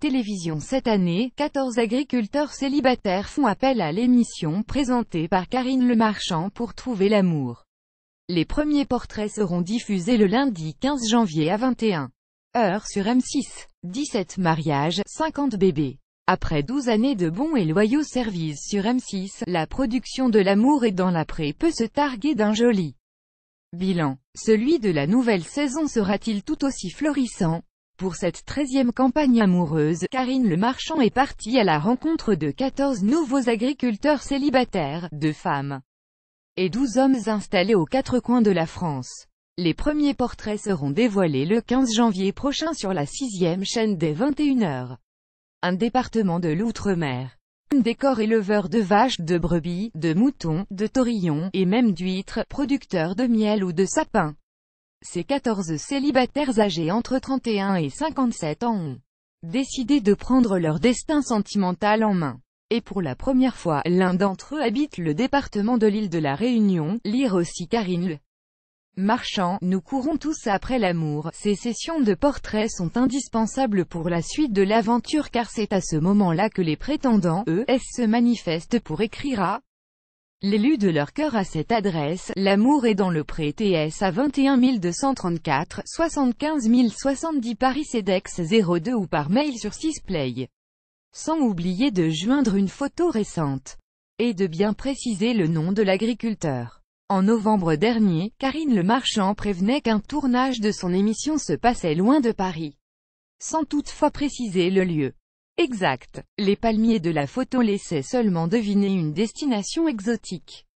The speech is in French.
Télévision cette année, 14 agriculteurs célibataires font appel à l'émission présentée par Karine Le Marchand pour trouver l'amour. Les premiers portraits seront diffusés le lundi 15 janvier à 21 h sur M6. 17 mariages, 50 bébés. Après 12 années de bons et loyaux services sur M6, la production de l'amour et dans l'après peut se targuer d'un joli bilan. Celui de la nouvelle saison sera-t-il tout aussi florissant pour cette treizième campagne amoureuse, Karine Le Marchand est partie à la rencontre de 14 nouveaux agriculteurs célibataires, de femmes et 12 hommes installés aux quatre coins de la France. Les premiers portraits seront dévoilés le 15 janvier prochain sur la sixième chaîne des 21h. Un département de l'outre-mer. Un Décor éleveur de vaches, de brebis, de moutons, de taurillons, et même d'huîtres, producteurs de miel ou de sapins. Ces 14 célibataires âgés entre 31 et 57 ans ont décidé de prendre leur destin sentimental en main. Et pour la première fois, l'un d'entre eux habite le département de l'île de la Réunion, lire aussi Karine Le. Marchand, nous courons tous après l'amour, ces sessions de portraits sont indispensables pour la suite de l'aventure car c'est à ce moment-là que les prétendants, eux, se manifestent pour écrire à L'élu de leur cœur à cette adresse, l'amour est dans le pré TS à 21 234, 75 070 Paris CEDEX 02 ou par mail sur 6play. Sans oublier de joindre une photo récente. Et de bien préciser le nom de l'agriculteur. En novembre dernier, Karine Le Marchand prévenait qu'un tournage de son émission se passait loin de Paris. Sans toutefois préciser le lieu. Exact. Les palmiers de la photo laissaient seulement deviner une destination exotique.